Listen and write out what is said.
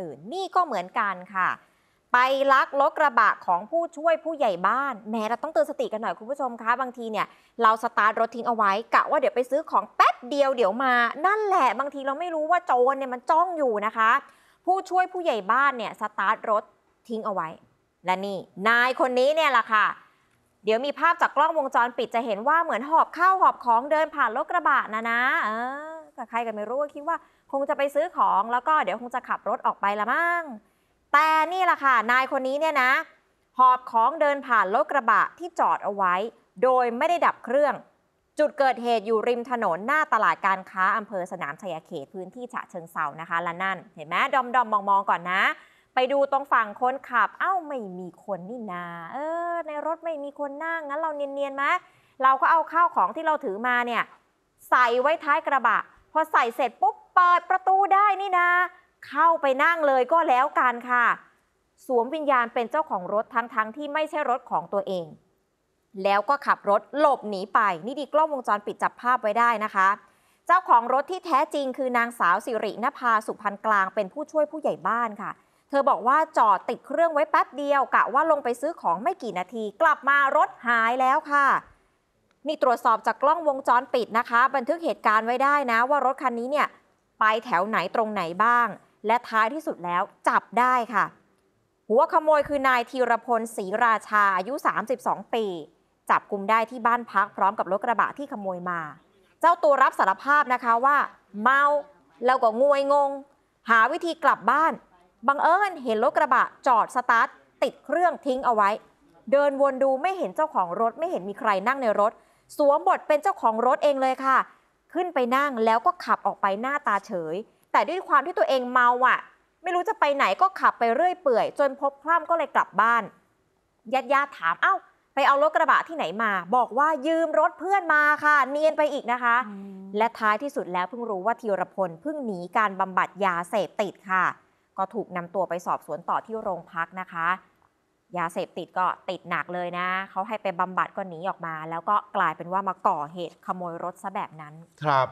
อื่นนี่ก็เหมือนกันค่ะ ไปลักรถกระบะของผู้ช่วยผู้ใหญ่บ้าน แม่เราต้องเตือนสติกันหน่อยคุณผู้ชมคะบางทีเนี่ยเราสตาร์ทรถทิ้งเอาไว้กะว่าเดี๋ยวไปซื้อของแป๊บเดียวเดี๋ยวมา นั่นแหละบางทีเราไม่รู้ว่าโจรเนี่ยมันจ้องอยู่นะคะ ผู้ช่วยผู้ใหญ่บ้านเนี่ยสตาร์ทรถทิ้งเอาไว้และนี่นายคนนี้เนี่ยแหละค่ะเดี๋ยวมีภาพจากกล้องวงจรปิดจะเห็นว่าเหมือนหอบข้าวหอบของเดินผ่านรถกระบะนะนะ เออกับใครกันไม่รู้คิดว่าคงจะไปซื้อของแล้วก็เดี๋ยวคงจะขับรถออกไปละมั้งแต่นี่แหละค่ะ นายคนนี้เนี่ยนะ หอบของเดินผ่านรถกระบะที่จอดเอาไว้ โดยไม่ได้ดับเครื่อง จุดเกิดเหตุอยู่ริมถนนหน้าตลาดการค้าอำเภอสนามชัยเขตพื้นที่ฉะเชิงเซานะคะ และนั่น เห็นไหมดอมดอมมองมองก่อนนะ ไปดูตรงฝั่งคนขับเอ้าไม่มีคนนี่นา เออ ในรถไม่มีคนนั่งงั้นเราเนียนๆไหมเราก็เอาข้าวของที่เราถือมาเนี่ยใส่ไว้ท้ายกระบะพอใส่เสร็จปุ๊บ เปิดประตูได้นี่นะ เข้าไปนั่งเลยก็แล้วกันค่ะ สวมวิญญาณเป็นเจ้าของรถทั้งๆทที่ไม่ใช่รถของตัวเอง แล้วก็ขับรถหลบหนีไป นี่ดีกล้องวงจรปิดจับภาพไว้ได้นะคะ เจ้าของรถที่แท้จริงคือนางสาวสิรินภาสุพรรณกลางเป็นผู้ช่วยผู้ใหญ่บ้านค่ะ เธอบอกว่าจอดติดเครื่องไว้แป๊บเดียวกะว่าลงไปซื้อของไม่กี่นาที กลับมารถหายแล้วค่ะนี่ตรวจสอบจากกล้องวงจรปิดนะคะ บันทึกเหตุการณ์ไว้ได้นะว่ารถคันนี้เนี่ย ไปแถวไหนตรงไหนบ้าง และท้ายที่สุดแล้วจับได้ค่ะ หัวขโมยคือนายธีรพลศรีราชาอายุ 32 ปี จับกลุ่มได้ที่บ้านพักพร้อมกับรถกระบะที่ขโมยมา เจ้าตัวรับสารภาพนะคะว่า เมาแล้วก็งวยงง หาวิธีกลับบ้านบังเอิญเห็นรถกระบะจอดสตาร์ทติดเครื่องทิ้งเอาไว้ เดินวนดูไม่เห็นเจ้าของรถไม่เห็นมีใครนั่งในรถสวมบทเป็นเจ้าของรถเองเลยค่ะ ขึ้นไปนั่งแล้วก็ขับออกไปหน้าตาเฉย แต่ด้วยความที่ตัวเองเมาอ่ะ ไม่รู้จะไปไหนก็ขับไปเรื่อยเปื่อย จนพบคล่ำก็เลยกลับบ้าน ญาติญาติถามเอา้าไปเอารถกระบะที่ไหนมา บอกว่ายืมรถเพื่อนมาค่ะ เนียนไปอีกนะคะ และท้ายที่สุดแล้วเพิ่งรู้ว่าธีรพลเพิ่งหนีการบำบัดยาเสพติดค่ะ ก็ถูกนำตัวไปสอบสวนต่อที่โรงพักนะคะยาเสพติดก็ติดหนักเลยนะ เขาให้ไปบำบัดก็หนีออกมา แล้วก็กลายเป็นว่ามาก่อเหตุขโมยรถซะแบบนั้น ครับ